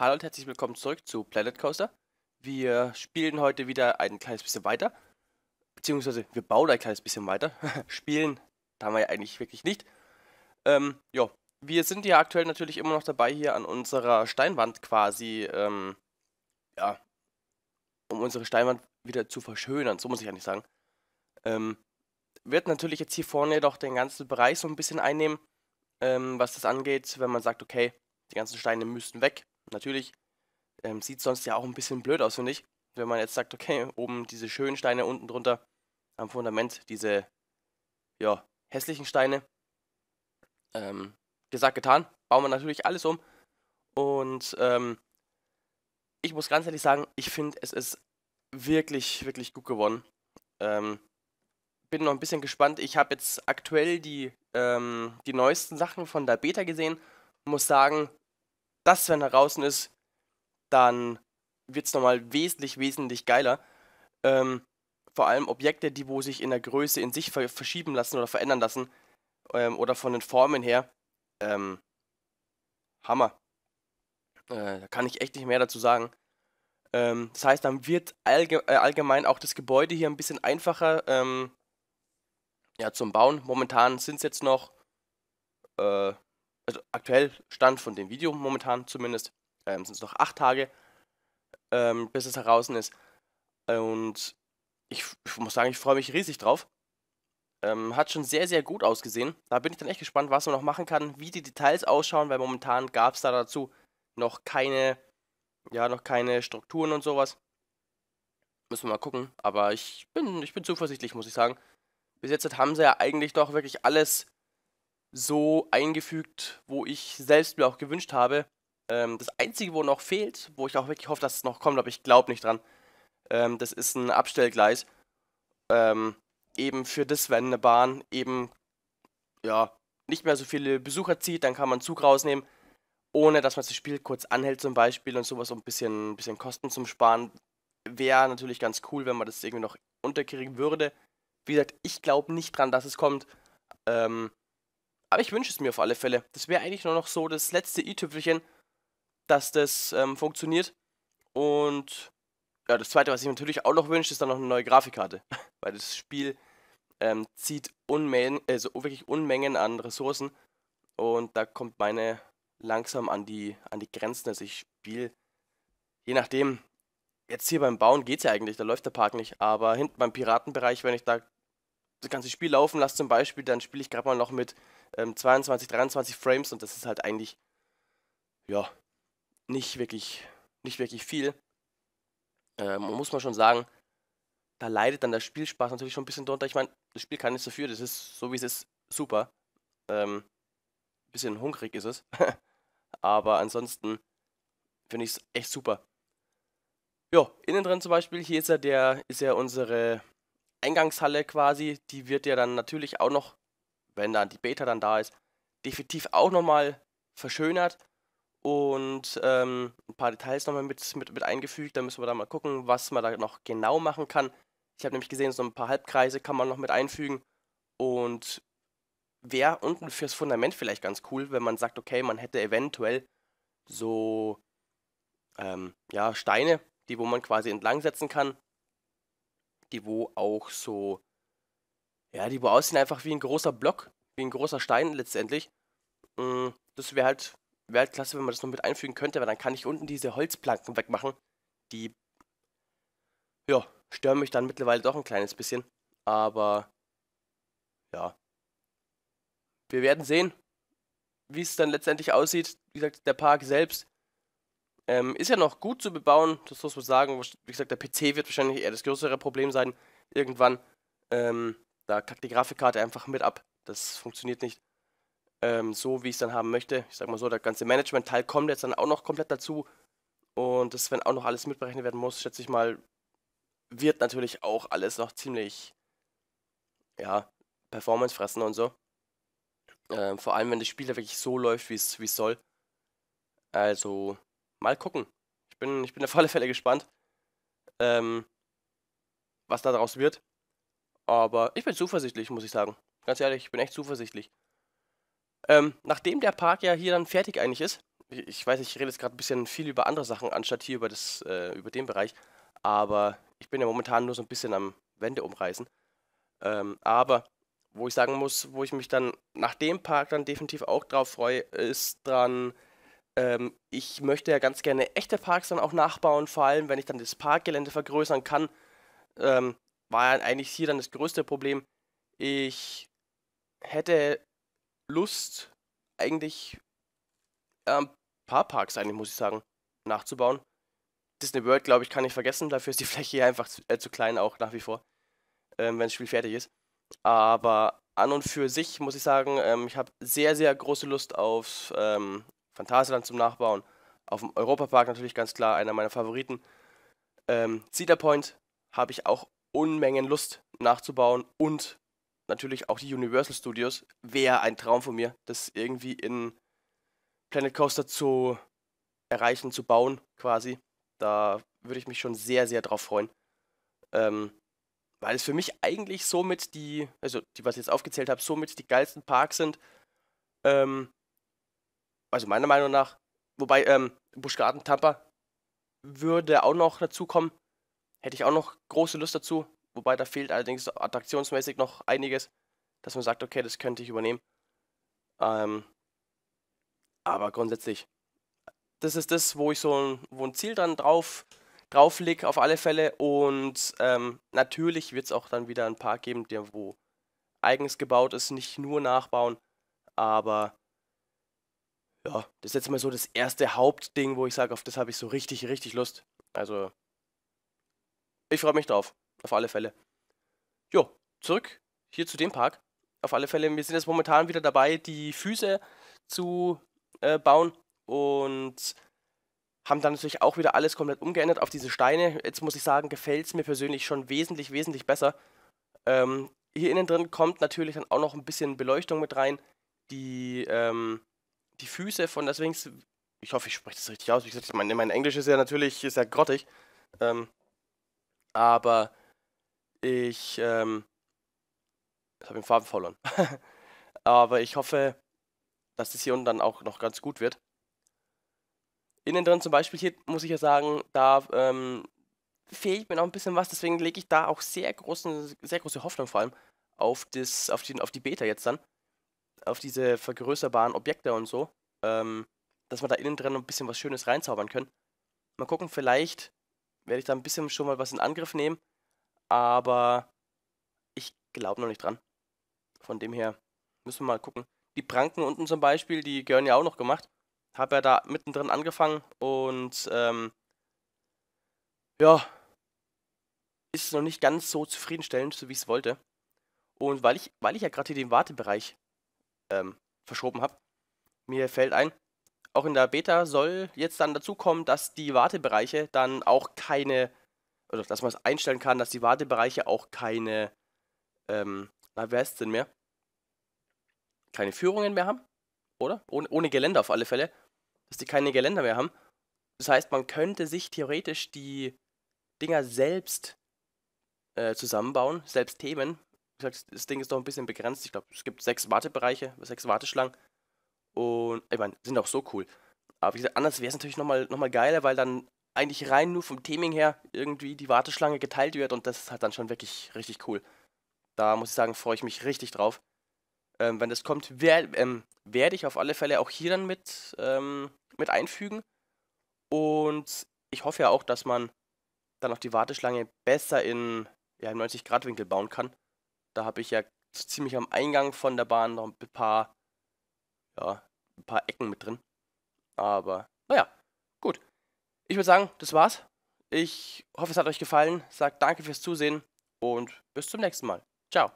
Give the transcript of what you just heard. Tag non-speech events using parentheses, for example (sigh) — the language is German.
Hallo und herzlich willkommen zurück zu Planet Coaster. Wir spielen heute wieder ein kleines bisschen weiter. Beziehungsweise wir bauen ein kleines bisschen weiter. (laughs) spielen da haben wir ja eigentlich wirklich nicht. Ähm, ja, wir sind ja aktuell natürlich immer noch dabei, hier an unserer Steinwand quasi, ähm, ja, um unsere Steinwand wieder zu verschönern. So muss ich eigentlich sagen. Ähm, wird natürlich jetzt hier vorne doch den ganzen Bereich so ein bisschen einnehmen, ähm, was das angeht, wenn man sagt, okay, die ganzen Steine müssten weg Natürlich ähm, sieht sonst ja auch ein bisschen blöd aus, finde ich, wenn man jetzt sagt, okay, oben diese schönen Steine, unten drunter am Fundament diese, ja, hässlichen Steine. Ähm, gesagt, getan. Bauen wir natürlich alles um. Und ähm, ich muss ganz ehrlich sagen, ich finde, es ist wirklich, wirklich gut geworden. Ähm, bin noch ein bisschen gespannt. Ich habe jetzt aktuell die, ähm, die neuesten Sachen von der Beta gesehen. Muss sagen, das, wenn er draußen ist, dann wird es nochmal wesentlich, wesentlich geiler. Ähm, vor allem Objekte, die wo sich in der Größe in sich ver verschieben lassen oder verändern lassen ähm, oder von den Formen her. Ähm, Hammer. Äh, da kann ich echt nicht mehr dazu sagen. Ähm, das heißt, dann wird allge äh, allgemein auch das Gebäude hier ein bisschen einfacher ähm, ja, zum Bauen. Momentan sind es jetzt noch äh, also aktuell Stand von dem Video momentan zumindest, ähm, sind es noch acht Tage, ähm, bis es heraus ist. Und ich, ich muss sagen, ich freue mich riesig drauf. Ähm, hat schon sehr, sehr gut ausgesehen. Da bin ich dann echt gespannt, was man noch machen kann, wie die Details ausschauen, weil momentan gab es da dazu noch keine, ja, noch keine Strukturen und sowas. Müssen wir mal gucken. Aber ich bin, ich bin zuversichtlich, muss ich sagen. Bis jetzt haben sie ja eigentlich doch wirklich alles so eingefügt, wo ich selbst mir auch gewünscht habe. Ähm, das Einzige, wo noch fehlt, wo ich auch wirklich hoffe, dass es noch kommt, aber ich glaube nicht dran, ähm, das ist ein Abstellgleis. Ähm, eben für das, wenn eine Bahn eben ja, nicht mehr so viele Besucher zieht, dann kann man Zug rausnehmen, ohne dass man das Spiel kurz anhält zum Beispiel und sowas, um ein bisschen, ein bisschen Kosten zum Sparen. Wäre natürlich ganz cool, wenn man das irgendwie noch unterkriegen würde. Wie gesagt, ich glaube nicht dran, dass es kommt. Ähm, aber ich wünsche es mir auf alle Fälle. Das wäre eigentlich nur noch so das letzte i-Tüpfelchen, dass das ähm, funktioniert. Und ja, das zweite, was ich natürlich auch noch wünsche, ist dann noch eine neue Grafikkarte. (laughs) Weil das Spiel ähm, zieht Unmengen, also wirklich Unmengen an Ressourcen. Und da kommt meine langsam an die, an die Grenzen. Also ich spiele, je nachdem, jetzt hier beim Bauen geht es ja eigentlich, da läuft der Park nicht. Aber hinten beim Piratenbereich, wenn ich da das ganze Spiel laufen lasse zum Beispiel, dann spiele ich gerade mal noch mit ähm, 22, 23 Frames und das ist halt eigentlich, ja, nicht wirklich, nicht wirklich viel. Ähm, muss man schon sagen, da leidet dann der Spielspaß natürlich schon ein bisschen drunter. Ich meine, das Spiel kann nichts dafür, das ist so wie es ist, super. Ähm, bisschen hungrig ist es. (laughs) Aber ansonsten finde ich es echt super. Ja, innen drin zum Beispiel, hier ist ja der, ist ja unsere Eingangshalle quasi. Die wird ja dann natürlich auch noch wenn dann die Beta dann da ist, definitiv auch nochmal verschönert und ähm, ein paar Details nochmal mit, mit, mit eingefügt. Da müssen wir dann mal gucken, was man da noch genau machen kann. Ich habe nämlich gesehen, so ein paar Halbkreise kann man noch mit einfügen. Und wäre unten fürs Fundament vielleicht ganz cool, wenn man sagt, okay, man hätte eventuell so ähm, ja, Steine, die wo man quasi entlang setzen kann, die wo auch so ja, die Boys sind einfach wie ein großer Block, wie ein großer Stein letztendlich. Mm, das wäre halt, wär halt klasse, wenn man das noch mit einfügen könnte, weil dann kann ich unten diese Holzplanken wegmachen. Die, ja, stören mich dann mittlerweile doch ein kleines bisschen. Aber, ja. Wir werden sehen, wie es dann letztendlich aussieht. Wie gesagt, der Park selbst ähm, ist ja noch gut zu bebauen, das muss man sagen. Wie gesagt, der PC wird wahrscheinlich eher das größere Problem sein irgendwann. Ähm, da kackt die Grafikkarte einfach mit ab. Das funktioniert nicht ähm, so, wie ich es dann haben möchte. Ich sag mal so, der ganze Management-Teil kommt jetzt dann auch noch komplett dazu. Und das, wenn auch noch alles mitberechnet werden muss, schätze ich mal, wird natürlich auch alles noch ziemlich, ja, Performance fressen und so. Ähm, vor allem, wenn das Spiel da wirklich so läuft, wie es soll. Also, mal gucken. Ich bin, ich bin auf alle Fälle gespannt, ähm, was da daraus wird. Aber ich bin zuversichtlich, muss ich sagen. Ganz ehrlich, ich bin echt zuversichtlich. Ähm, nachdem der Park ja hier dann fertig eigentlich ist, ich, weiß, ich rede jetzt gerade ein bisschen viel über andere Sachen, anstatt hier über, das, äh, über den Bereich, aber ich bin ja momentan nur so ein bisschen am Wände umreißen. Ähm, aber wo ich sagen muss, wo ich mich dann nach dem Park dann definitiv auch drauf freue, ist dran, ähm, ich möchte ja ganz gerne echte Parks dann auch nachbauen, vor allem wenn ich dann das Parkgelände vergrößern kann. Ähm, war halt eigentlich hier dann das größte Problem. Ich hätte Lust, eigentlich ein ähm, paar Parks eigentlich, muss ich sagen, nachzubauen. Disney World, glaube ich, kann ich vergessen. Dafür ist die (laughs) Fläche hier einfach zu, äh, zu klein, auch nach wie vor, ähm, wenn das Spiel fertig ist. Aber an und für sich muss ich sagen, ähm, ich habe sehr, sehr große Lust auf ähm, Phantasialand zum Nachbauen. Auf dem Europapark natürlich ganz klar, einer meiner Favoriten. Ähm, Cedar Point habe ich auch Unmengen Lust nachzubauen und natürlich auch die Universal Studios. Wäre ein Traum von mir, das irgendwie in Planet Coaster zu erreichen, zu bauen quasi. Da würde ich mich schon sehr, sehr drauf freuen. Ähm, weil es für mich eigentlich somit die, also die, was ich jetzt aufgezählt habe, somit die geilsten Parks sind. Ähm, also meiner Meinung nach, wobei ähm, Buschgarten Tampa würde auch noch dazukommen. Hätte ich auch noch große Lust dazu, wobei da fehlt allerdings attraktionsmäßig noch einiges, dass man sagt, okay, das könnte ich übernehmen. Ähm, aber grundsätzlich, das ist das, wo ich so ein, wo ein Ziel dann drauf, drauf liegt, auf alle Fälle. Und ähm, natürlich wird es auch dann wieder ein Park geben, der wo eigens gebaut ist, nicht nur nachbauen. Aber ja, das ist jetzt mal so das erste Hauptding, wo ich sage, auf das habe ich so richtig, richtig Lust. Also ich freue mich drauf. Auf alle Fälle. Jo, zurück hier zu dem Park. Auf alle Fälle, wir sind jetzt momentan wieder dabei, die Füße zu äh, bauen und haben dann natürlich auch wieder alles komplett umgeändert auf diese Steine. Jetzt muss ich sagen, gefällt es mir persönlich schon wesentlich, wesentlich besser. Ähm, hier innen drin kommt natürlich dann auch noch ein bisschen Beleuchtung mit rein. Die, ähm, die Füße von, der deswegen, ich hoffe, ich spreche das richtig aus. Wie gesagt, mein, mein Englisch ist ja natürlich sehr grottig. Ähm, aber ich ähm, habe den Farben verloren. (laughs) aber ich hoffe, dass das hier unten dann auch noch ganz gut wird. Innen drin zum Beispiel hier muss ich ja sagen, da ähm, fehlt mir noch ein bisschen was, deswegen lege ich da auch sehr, großen, sehr große Hoffnung vor allem auf, das, auf, die, auf die Beta jetzt dann. Auf diese vergrößerbaren Objekte und so. Ähm, dass wir da innen drin ein bisschen was Schönes reinzaubern können. Mal gucken, vielleicht werde ich da ein bisschen schon mal was in Angriff nehmen. Aber ich glaube noch nicht dran. Von dem her müssen wir mal gucken. Die Pranken unten zum Beispiel, die gehören ja auch noch gemacht. Habe ja da mittendrin angefangen und ähm, ja, ist noch nicht ganz so zufriedenstellend, so wie ich es wollte. Und weil ich, weil ich ja gerade hier den Wartebereich ähm, verschoben habe, mir fällt ein, auch in der Beta soll jetzt dann dazu kommen, dass die Wartebereiche dann auch keine, oder dass man es einstellen kann, dass die Wartebereiche auch keine, ähm, na, wer ist denn mehr? Keine Führungen mehr haben, oder? Ohne, ohne Geländer auf alle Fälle. Dass die keine Geländer mehr haben. Das heißt, man könnte sich theoretisch die Dinger selbst äh, zusammenbauen, selbst Themen. Wie gesagt, das Ding ist doch ein bisschen begrenzt. Ich glaube, es gibt sechs Wartebereiche, sechs Warteschlangen. Und ich meine, sind auch so cool. Aber wie gesagt, anders wäre es natürlich nochmal noch mal geiler, weil dann eigentlich rein nur vom Theming her irgendwie die Warteschlange geteilt wird und das ist halt dann schon wirklich richtig cool. Da muss ich sagen, freue ich mich richtig drauf. Ähm, wenn das kommt, wer, ähm, werde ich auf alle Fälle auch hier dann mit, ähm, mit einfügen. Und ich hoffe ja auch, dass man dann auch die Warteschlange besser in ja, 90-Grad-Winkel bauen kann. Da habe ich ja ziemlich am Eingang von der Bahn noch ein paar ja, ein paar Ecken mit drin. Aber naja, gut. Ich würde sagen, das war's. Ich hoffe, es hat euch gefallen. Sagt danke fürs Zusehen und bis zum nächsten Mal. Ciao.